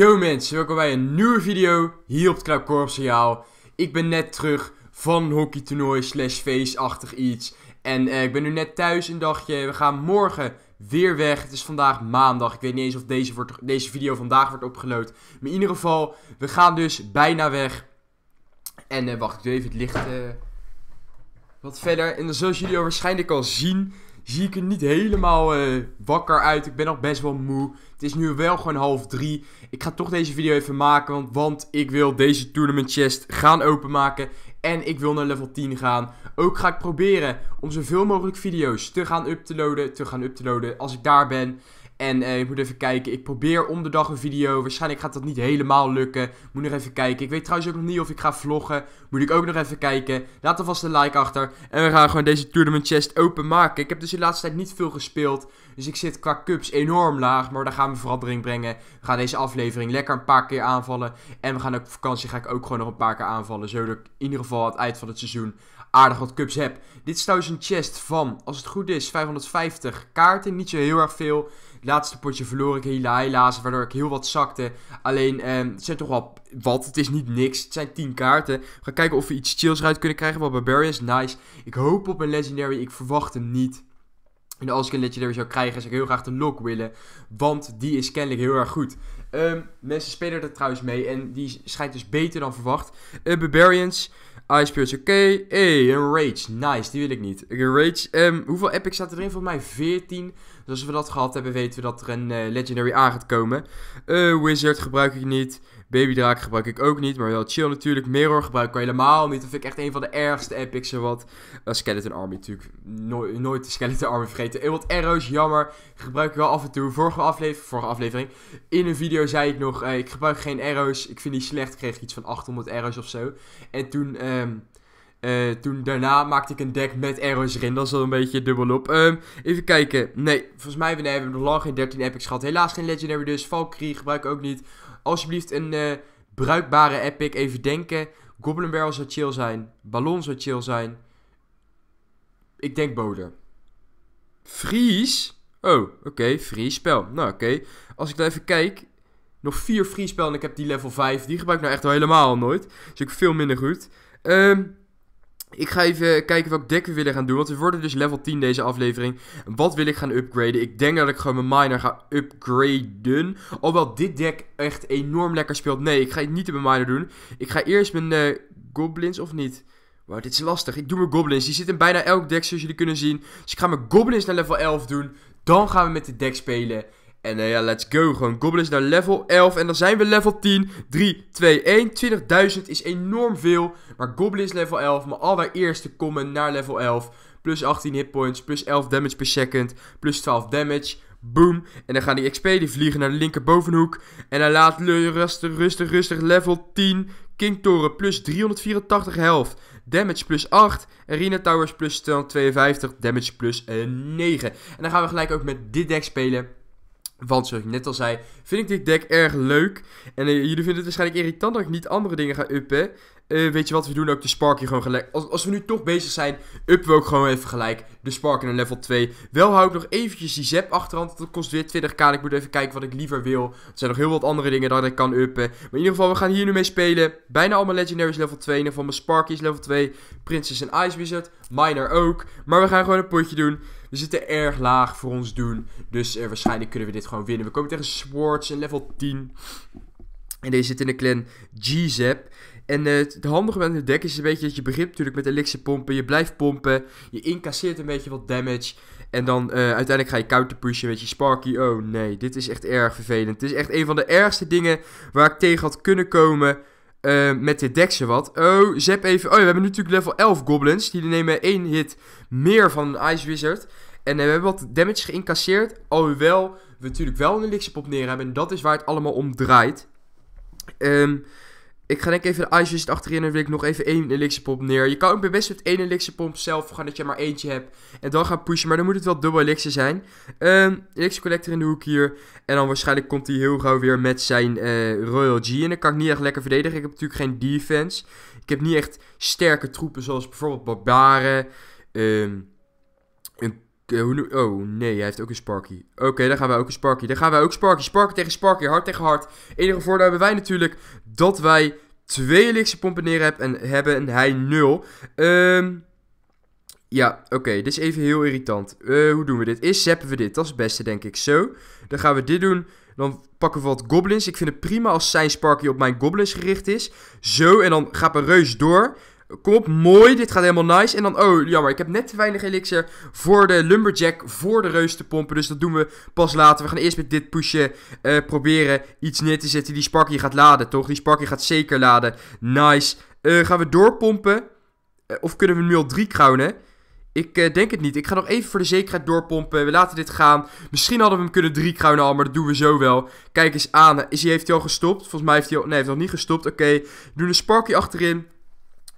Yo mensen, welkom bij een nieuwe video hier op het Signaal. Ik ben net terug van hockeytoernooi slash feestachtig iets. En eh, ik ben nu net thuis een dagje. We gaan morgen weer weg. Het is vandaag maandag. Ik weet niet eens of deze, deze video vandaag wordt opgeload. Maar in ieder geval, we gaan dus bijna weg. En eh, wacht, ik doe even het licht eh, wat verder. En dan zoals jullie al waarschijnlijk al zien, zie ik er niet helemaal eh, wakker uit. Ik ben nog best wel moe. Het is nu wel gewoon half drie. Ik ga toch deze video even maken, want, want ik wil deze tournament chest gaan openmaken. En ik wil naar level 10 gaan. Ook ga ik proberen om zoveel mogelijk video's te gaan uploaden. Te gaan uploaden als ik daar ben. En ik eh, moet even kijken. Ik probeer om de dag een video. Waarschijnlijk gaat dat niet helemaal lukken. Moet nog even kijken. Ik weet trouwens ook nog niet of ik ga vloggen. Moet ik ook nog even kijken. Laat alvast een like achter. En we gaan gewoon deze tournament chest openmaken. Ik heb dus de laatste tijd niet veel gespeeld. Dus ik zit qua cups enorm laag. Maar daar gaan we verandering brengen. We gaan deze aflevering lekker een paar keer aanvallen. En we gaan ook op vakantie ga ik ook gewoon nog een paar keer aanvallen. Zodat ik in ieder geval aan het eind van het seizoen aardig wat cups heb. Dit is trouwens een chest van, als het goed is, 550 kaarten. Niet zo heel erg veel. Het laatste potje verloor ik helaas, waardoor ik heel wat zakte. Alleen, ehm, het zijn toch wel wat. Het is niet niks. Het zijn 10 kaarten. We gaan kijken of we iets chills eruit kunnen krijgen. Wat Barbarians, nice. Ik hoop op een Legendary. Ik verwacht hem niet. En als ik een Legendary zou krijgen, zou ik heel graag de Lock willen. Want die is kennelijk heel erg goed. Ehm, mensen spelen er trouwens mee. En die schijnt dus beter dan verwacht. Eh, barbarians. Ice Purge, oké. Okay. Hey, een Rage. Nice, die wil ik niet. Een Rage. Ehm, hoeveel epics staat erin? voor mij 14. Dus als we dat gehad hebben, weten we dat er een eh, Legendary aan gaat komen. Uh, Wizard gebruik ik niet. Babydraak gebruik ik ook niet, maar wel chill natuurlijk. Mirror gebruik ik helemaal niet. Dat vind ik echt een van de ergste epics wat. Uh, Skeleton Army natuurlijk. nooit de Skeleton Army vergeten. Heel eh, wat arrows, jammer. Gebruik ik wel af en toe. Vorige aflevering, vorige aflevering. In een video zei ik nog, eh, ik gebruik geen arrows. Ik vind die slecht. Ik kreeg iets van 800 arrows of zo. En toen... Ehm, uh, toen daarna maakte ik een deck met arrows erin. Dat is wel een beetje dubbelop. op. Ehm, even kijken. Nee, volgens mij hebben we nog lang geen 13 epics gehad. Helaas geen legendary dus. Valkyrie gebruik ik ook niet. Alsjeblieft een eh, bruikbare epic. Even denken. Goblin Barrel zou chill zijn. Ballon zou chill zijn. Ik denk boder. Fries. Oh, oké. Okay. Free spel. Nou, oké. Als ik dan even kijk. Nog vier Fries spel en ik heb die level 5. Die gebruik ik nou echt al helemaal nooit. Dus ik veel minder goed. Ehm... Ik ga even kijken welk deck we willen gaan doen. Want we worden dus level 10 deze aflevering. Wat wil ik gaan upgraden? Ik denk dat ik gewoon mijn miner ga upgraden. Alhoewel dit deck echt enorm lekker speelt. Nee, ik ga het niet in mijn miner doen. Ik ga eerst mijn eh, goblins of niet? Wauw, dit is lastig. Ik doe mijn goblins. Die zitten in bijna elk deck zoals jullie kunnen zien. Dus ik ga mijn goblins naar level 11 doen. Dan gaan we met de deck spelen. En uh, ja, let's go. Gewoon Goblin naar level 11. En dan zijn we level 10. 3, 2, 1. 20.000 is enorm veel. Maar Goblin level 11. Maar allereerste komen naar level 11. Plus 18 hitpoints. Plus 11 damage per second. Plus 12 damage. Boom. En dan gaan die XP, die vliegen naar de linkerbovenhoek. En dan laat rustig, rustig, rustig level 10. King Kingtoren plus 384 helft. Damage plus 8. Arena Towers plus 252. Damage plus 9. Eh, en dan gaan we gelijk ook met dit deck spelen. Want zoals ik net al zei, vind ik dit deck erg leuk. En eh, jullie vinden het waarschijnlijk irritant dat ik niet andere dingen ga uppen. Eh, weet je wat, we doen ook de Sparky gewoon gelijk. Als, als we nu toch bezig zijn, up we ook gewoon even gelijk de in een level 2. Wel hou ik nog eventjes die Zep achterhand, dat kost weer 20k. Ik moet even kijken wat ik liever wil. Er zijn nog heel wat andere dingen dat ik kan uppen. Maar in ieder geval, we gaan hier nu mee spelen. Bijna allemaal Legendaries level 2. In ieder geval mijn Sparky is level 2. Princess en Ice Wizard, Miner ook. Maar we gaan gewoon een potje doen. We zitten erg laag voor ons doen. Dus eh, waarschijnlijk kunnen we dit gewoon winnen. We komen tegen Swords in level 10. En deze zit in de clan G-Zap. En eh, het handige met het deck is een beetje dat je begrip natuurlijk met elixir pompen. Je blijft pompen. Je incasseert een beetje wat damage. En dan eh, uiteindelijk ga je counter pushen met je Sparky. Oh nee, dit is echt erg vervelend. Het is echt een van de ergste dingen waar ik tegen had kunnen komen eh, met dit deck ze wat. Oh, zep even. Oh we hebben natuurlijk level 11 goblins. Die nemen één hit meer van een Ice Wizard. En we hebben wat damage geïncasseerd. Alhoewel we natuurlijk wel een elixir pop neer hebben. En dat is waar het allemaal om draait. Ehm... Ik ga denk ik even de Ice achterin en wil ik nog even één elixirpomp neer. Je kan ook best met één elixirpomp zelf gaan dat je maar eentje hebt. En dan gaan pushen, maar dan moet het wel dubbel elixir zijn. Ehm, elixir collector in de hoek hier. En dan waarschijnlijk komt hij heel gauw weer met zijn eh, Royal G. En dan kan ik niet echt lekker verdedigen. Ik heb natuurlijk geen defense. Ik heb niet echt sterke troepen zoals bijvoorbeeld Barbaren. Um, een Oh nee, hij heeft ook een Sparky. Oké, dan gaan wij ook een Sparky. Dan gaan wij ook Sparky. Sparky tegen Sparky. Hard tegen hard. Enige voordeel hebben wij natuurlijk dat wij twee elixir pompen neer hebben en, hebben hij nul. Ehm, ja, oké. dit is even heel irritant. Eh, hoe doen we dit? Is zappen we dit. Dat is het beste, denk ik. Zo. Dan gaan we dit doen. Dan pakken we wat goblins. Ik vind het prima als zijn Sparky op mijn goblins gericht is. Zo, en dan gaat mijn reus door. Kom op, mooi, dit gaat helemaal nice. En dan, oh, jammer, ik heb net te weinig elixir voor de lumberjack, voor de reus te pompen. Dus dat doen we pas later. We gaan eerst met dit pushen eh, proberen iets neer te zetten. Die sparkie gaat laden, toch? Die sparkie gaat zeker laden. Nice. Eh, gaan we doorpompen? Eh, of kunnen we nu al drie crownen? Ik denk het niet. Ik ga nog even voor de zekerheid doorpompen. We laten dit gaan. Misschien hadden we hem kunnen drie kruinen al, maar dat doen we zo wel. Kijk eens aan. Is hij, heeft hij al gestopt? Volgens mij heeft hij al... Nee, hij nog niet gestopt. Oké, okay. doen een Sparky achterin.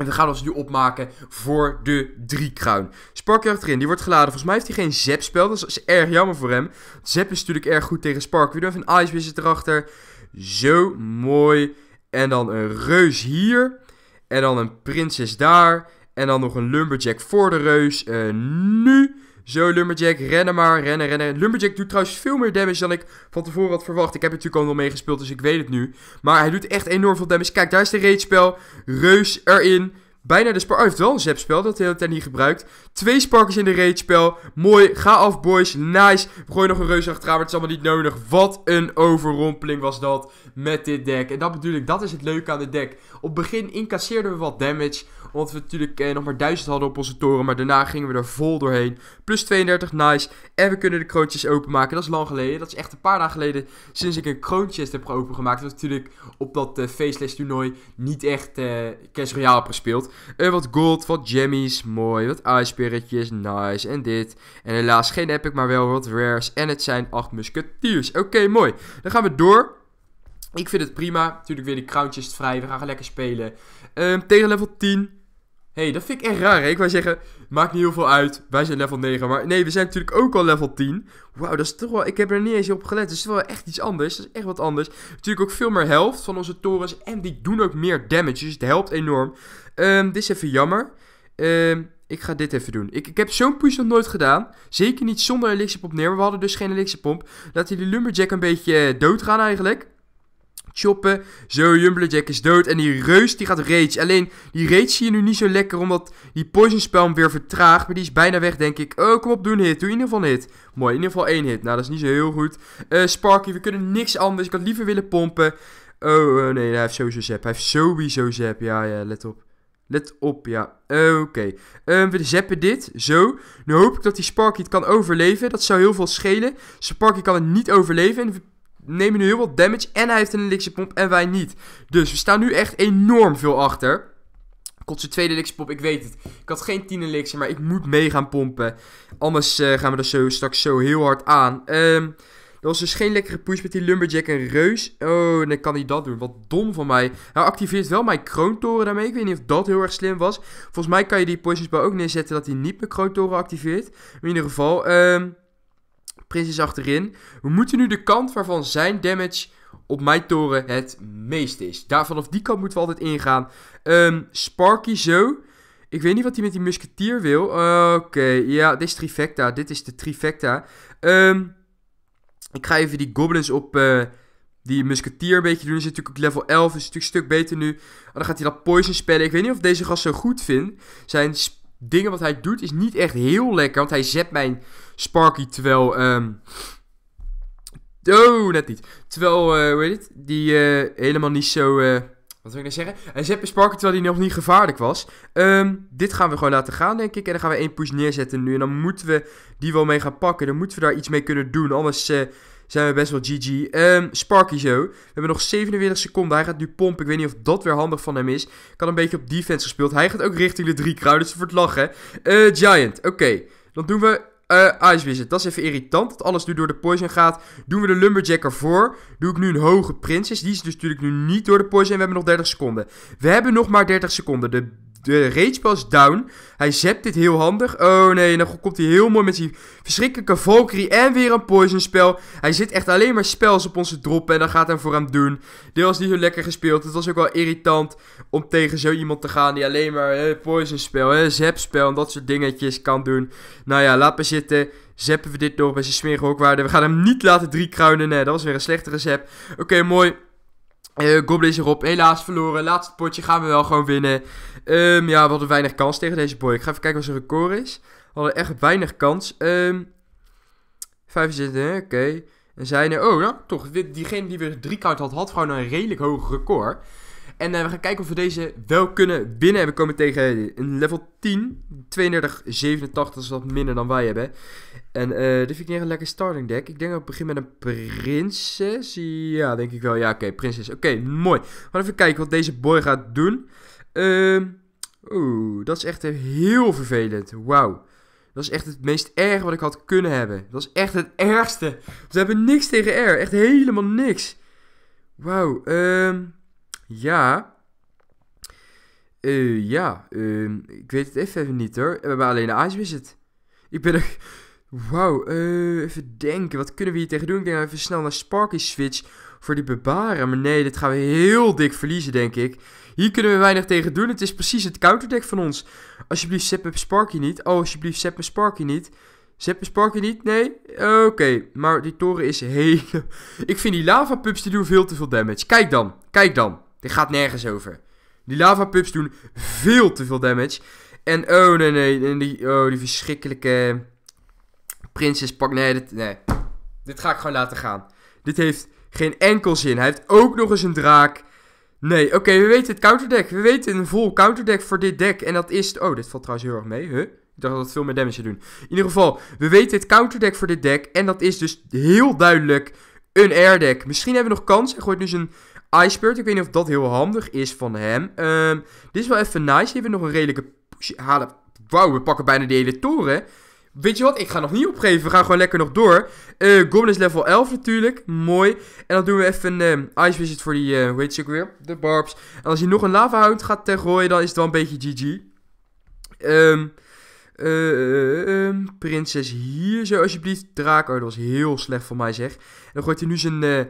En we gaan ons nu opmaken voor de driekruin. Spark achterin, die wordt geladen. Volgens mij heeft hij geen Zep-spel. Dat is erg jammer voor hem. Zep is natuurlijk erg goed tegen Spark. We doen even een Ice Wizard erachter. Zo mooi. En dan een Reus hier. En dan een Prinses daar. En dan nog een Lumberjack voor de Reus. Uh, nu. Zo, Lumberjack, rennen maar, rennen, rennen. Lumberjack doet trouwens veel meer damage dan ik van tevoren had verwacht. Ik heb het natuurlijk al wel meegespeeld, dus ik weet het nu. Maar hij doet echt enorm veel damage. Kijk, daar is de raidspel. Reus erin. Bijna de spark. Oh, heeft wel een spel Dat de hele tijd niet gebruikt. Twee sparkers in de raid-spel. Mooi. Ga af, boys. Nice. We nog een reus achteraan. Maar het is allemaal niet nodig. Wat een overrompeling was dat met dit deck. En dat bedoel ik. Dat is het leuke aan dit deck. Op het begin incasseerden we wat damage. Omdat we natuurlijk eh, nog maar 1000 hadden op onze toren. Maar daarna gingen we er vol doorheen. Plus 32. Nice. En we kunnen de kroontjes openmaken. Dat is lang geleden. Dat is echt een paar dagen geleden. Sinds ik een kroontjes heb opengemaakt. Dat was natuurlijk op dat eh, faceless toernooi niet echt eh, Cash Royale heb gespeeld. Uh, wat gold, wat jammies, mooi. Wat ijsperretjes, nice. En dit. En helaas geen epic, maar wel wat rares. En het zijn 8 musketiers. Oké, mooi. Dan gaan we door. Ik vind het prima. Natuurlijk weer die crown vrij. We gaan lekker spelen. Ehm, tegen level 10. hey, dat vind ik echt raar. Hè? Ik wou zeggen, maakt niet heel veel uit. Wij zijn level 9. Maar nee, we zijn natuurlijk ook al level 10. Wauw, dat is toch wel... Ik heb er niet eens op gelet. Dat is wel echt iets anders. Dat is echt wat anders. Natuurlijk ook veel meer helft van onze torens. En die doen ook meer damage. Dus het helpt enorm. Ehm, dit is even jammer. Ehm, ik ga dit even doen. Ik, ik heb zo'n push nog nooit gedaan. Zeker niet zonder elixirpomp neer. we hadden dus geen elixirpomp. Laten die lumberjack een beetje eh, doodgaan eigenlijk. Choppen. Zo, Lumberjack is dood. En die reus, die gaat rage. Alleen, die rage zie je nu niet zo lekker, omdat die poison spell hem weer vertraagt. Maar die is bijna weg, denk ik. Oh, kom op, doe een hit. Doe in ieder geval een hit. Mooi, in ieder geval één hit. Nou, dat is niet zo heel goed. Eh, Sparky, we kunnen niks anders. Ik had liever willen pompen. Oh, eh, nee, hij heeft sowieso zap. Hij heeft sowieso zap. Ja, ja, let op. Let op, ja. Oké. Ehm, we zeppen dit. Zo. Nu hoop ik dat die Sparky het kan overleven. Dat zou heel veel schelen. Sparky kan het niet overleven. En we nemen nu heel wat damage. En hij heeft een elixirpomp en wij niet. Dus we staan nu echt enorm veel achter. zijn tweede elixirpomp. pomp, ik weet het. Ik had geen 10 elixir, maar ik moet mee gaan pompen. Anders eh, gaan we er zo, straks zo heel hard aan. Ehm... Dat was dus geen lekkere push met die Lumberjack en Reus. Oh, en dan kan hij dat doen. Wat dom van mij. Hij activeert wel mijn kroontoren daarmee. Ik weet niet of dat heel erg slim was. Volgens mij kan je die poisonsbal ook neerzetten dat hij niet mijn kroontoren activeert. In ieder geval, ehm... Prins is achterin. We moeten nu de kant waarvan zijn damage op mijn toren het meest is. Daar vanaf die kant moeten we altijd ingaan. Um, Sparky zo. Ik weet niet wat hij met die musketier wil. Oké, ja, dit is trifecta. Dit is de trifecta. Um, ik ga even die goblins op eh, die musketier een beetje doen. Die zit natuurlijk ook level 11, is dus natuurlijk een stuk beter nu. Oh, dan gaat hij dat poison spellen. Ik weet niet of deze gast zo goed vindt. Zijn dingen wat hij doet is niet echt heel lekker. Want hij zet mijn Sparky terwijl... Ehm, oh, net niet. Terwijl, uh, hoe heet het? Die eh, helemaal niet zo wat wil ik nou zeggen? Hij zet Sparky terwijl hij nog niet gevaarlijk was. Ehm, dit gaan we gewoon laten gaan, denk ik. En dan gaan we één push neerzetten nu. En dan moeten we die wel mee gaan pakken. Dan moeten we daar iets mee kunnen doen. Anders eh, zijn we best wel GG. Ehm, Sparky zo. We hebben nog 47 seconden. Hij gaat nu pompen. Ik weet niet of dat weer handig van hem is. Ik had een beetje op defense gespeeld. Hij gaat ook richting de drie kruiden. Dus voor het lachen. Uh, Giant. Oké. Dan doen we uh, Ice Wizard, dat is even irritant. Dat alles nu door de poison gaat. Doen we de Lumberjack ervoor. Doe ik nu een hoge prinses? Die is dus natuurlijk nu niet door de poison. we hebben nog 30 seconden. We hebben nog maar 30 seconden. De de rage is down. Hij zapt dit heel handig. Oh nee, dan nou komt hij heel mooi met die verschrikkelijke Valkyrie en weer een poison spel. Hij zit echt alleen maar spels op onze droppen en dan gaat hij voor hem doen. Dit was niet zo lekker gespeeld. Het was ook wel irritant om tegen zo iemand te gaan die alleen maar eh, poison spel, eh, spel en dat soort dingetjes kan doen. Nou ja, laat maar zitten. Zappen we dit door bij zijn smerige hokwaarde. We gaan hem niet laten drie kruinen. Nee, dat was weer een slechtere zap. Oké, mooi. Uh, eh, is erop, helaas verloren. Laatste potje gaan we wel gewoon winnen. Ehm, ja, we hadden weinig kans tegen deze boy. Ik ga even kijken wat zijn record is. We hadden echt weinig kans. Um, ehm, 75, oké. En zijn er, oh ja, toch, diegene die weer drie kaart had, had gewoon een redelijk hoog record. En eh, we gaan kijken of we deze wel kunnen binnen. we komen tegen een level 10. 3287 dat is wat minder dan wij hebben. En eh, dit vind ik niet een lekker starting deck. Ik denk dat ik begin met een prinses. Ja, denk ik wel. Ja, oké, prinses. Oké, mooi. We gaan even kijken wat deze boy gaat doen. Uh, Oeh, dat is echt heel vervelend. Wauw. Dat is echt het meest erg wat ik had kunnen hebben. Dat is echt het ergste. We hebben niks tegen R. Echt helemaal niks. Wauw. Um, ja. Uh, ja, ehm, ik weet het even niet hoor. We hebben alleen de Ice Ik ben er... Wauw, eh, even denken. Wat kunnen we hier tegen doen? Ik denk even snel naar Sparky Switch voor die bebaren. Maar nee, dit gaan we heel dik verliezen, denk ik. Hier kunnen we weinig tegen doen. Het is precies het counterdeck van ons. Alsjeblieft, zet me Sparky niet. Oh, alsjeblieft, zet me Sparky niet. Zet me Sparky niet? Nee? Oké, maar die toren is hele... Ik vind die pups die doen veel te veel damage. Kijk dan, kijk dan. Dit gaat nergens over. Die lava pups doen veel te veel damage. En oh nee, nee. die, oh, die verschrikkelijke prinses pak. Nee, dit, nee. Dit ga ik gewoon laten gaan. Dit heeft geen enkel zin. Hij heeft ook nog eens een draak. Nee, oké, we weten het counterdeck. We weten een vol counterdeck voor dit deck. En dat is... Oh, dit valt trouwens heel erg mee, hè? Huh? Ik dacht dat het veel meer damage zou doen. In ieder geval, we weten het counterdeck voor dit deck. En dat is dus heel duidelijk een air deck. Misschien hebben we nog kans. Hij gooit nu zijn Iceberg, ik weet niet of dat heel handig is van hem. Ehm, dit is wel even nice. Even hebben we nog een redelijke push. Halen. Wauw, we pakken bijna de hele toren. Weet je wat, ik ga nog niet opgeven. We gaan gewoon lekker nog door. Uh, eh, Goblin is level 11 natuurlijk. Mooi. En dan doen we even een uh, Ice Visit voor die, uh, hoe heet ze ook weer? De Barbs. En als hij nog een lava hout gaat gooien, dan is het wel een beetje GG. Um, uh, prinses hier zo alsjeblieft. Draak, oh, dat was heel slecht van mij zeg. En dan gooit hij nu zijn eh,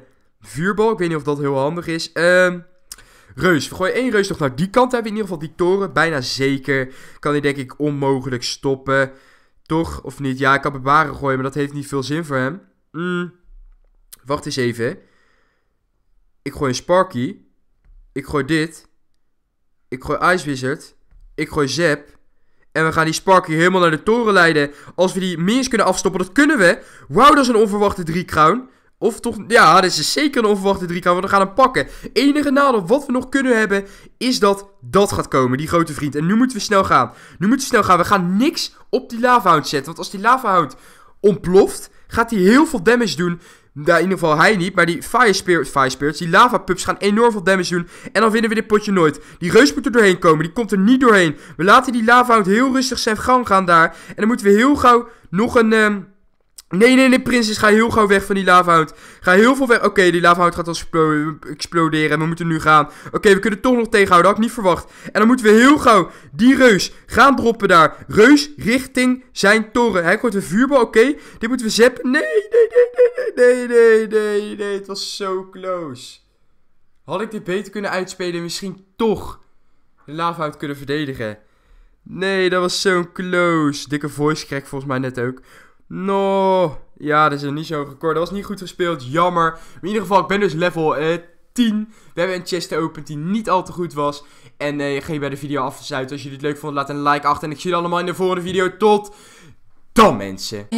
vuurbal. Ik weet niet of dat heel handig is. Ehm, reus. We gooien één reus nog naar die kant. Hebben we in ieder geval die toren. Bijna zeker. Kan hij denk ik onmogelijk stoppen. Toch? Of niet? Ja, ik kan bewaren gooien, maar dat heeft niet veel zin voor hem. Hmm. Wacht eens even. Ik gooi een Sparky. Ik gooi dit. Ik gooi Ice Wizard. Ik gooi Zap. En we gaan die Sparky helemaal naar de toren leiden. Als we die minions kunnen afstoppen, dat kunnen we. Wauw, dat is een onverwachte 3 crown. Of toch, ja, dat is zeker een onverwachte 3K, want we gaan hem pakken. Enige nadeel wat we nog kunnen hebben, is dat dat gaat komen, die grote vriend. En nu moeten we snel gaan. Nu moeten we snel gaan. We gaan niks op die hout zetten, want als die hout ontploft, gaat hij heel veel damage doen. Nou, in ieder geval hij niet, maar die Fire, Spirit, Fire Spirits, die Lava Pups gaan enorm veel damage doen. En dan winnen we dit potje nooit. Die Reus moet er doorheen komen, die komt er niet doorheen. We laten die Lava hout heel rustig zijn gang gaan daar. En dan moeten we heel gauw nog een... Ehm, Nee, nee, nee, prinses, ga heel gauw weg van die lavahout. Ga heel veel weg. Oké, die lavahout gaat al exploderen en we moeten nu gaan. Oké, we kunnen toch nog tegenhouden, dat had ik niet verwacht. En dan moeten we heel gauw die reus gaan droppen daar. Reus richting zijn toren. Hij gooit een vuurbal, oké. Dit moeten we zeppen. Nee, nee, nee, nee, nee, nee, nee, nee. Het was zo close. Had ik dit beter kunnen uitspelen misschien toch de lavahout kunnen verdedigen? Nee, dat was zo'n close. Dikke voice crack volgens mij net ook. No. Ja, dat is er niet zo gekort. Dat was niet goed gespeeld. Jammer. Maar in ieder geval, ik ben dus level 10. Eh, We hebben een chest geopend die niet al te goed was. En eh, ga je bij de video afsluiten. Dus Als jullie het leuk vonden, laat een like achter. En ik zie jullie allemaal in de volgende video. Tot dan, mensen.